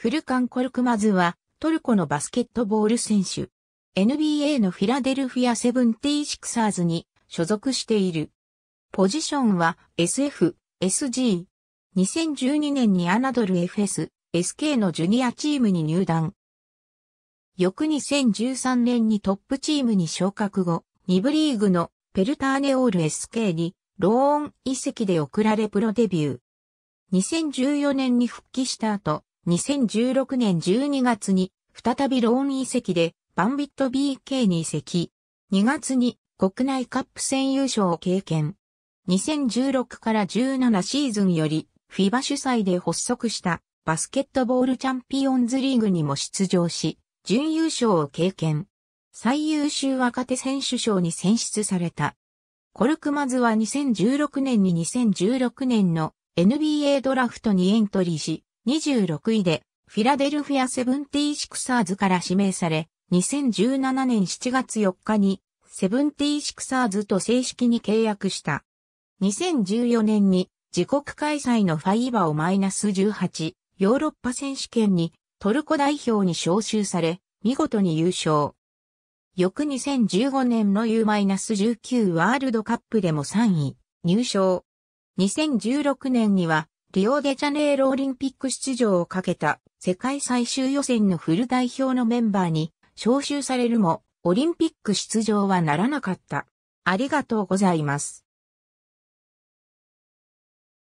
フルカン・コルクマズは、トルコのバスケットボール選手。NBA のフィラデルフィアセブンティー・シクサーズに所属している。ポジションは SF、SG。2012年にアナドル FS、SK のジュニアチームに入団。翌2013年にトップチームに昇格後、2部リーグのペルターネオール SK にローン遺跡で送られプロデビュー。2014年に復帰した後、2016年12月に再びローン移籍でバンビット BK に移籍。2月に国内カップ戦優勝を経験。2016から17シーズンよりフィバ a 主催で発足したバスケットボールチャンピオンズリーグにも出場し、準優勝を経験。最優秀若手選手賞に選出された。コルクマズは2016年に2016年の NBA ドラフトにエントリーし、26位で、フィラデルフィアセブンティーシクサーズから指名され、2017年7月4日に、セブンティーシクサーズと正式に契約した。2014年に、自国開催のファイバーをマイナス18、ヨーロッパ選手権に、トルコ代表に招集され、見事に優勝。翌2015年の U-19 ワールドカップでも3位、入賞。2016年にはリオデジャネイロオリンピック出場をかけた世界最終予選のフル代表のメンバーに招集されるも、オリンピック出場はならなかった。ありがとうございます。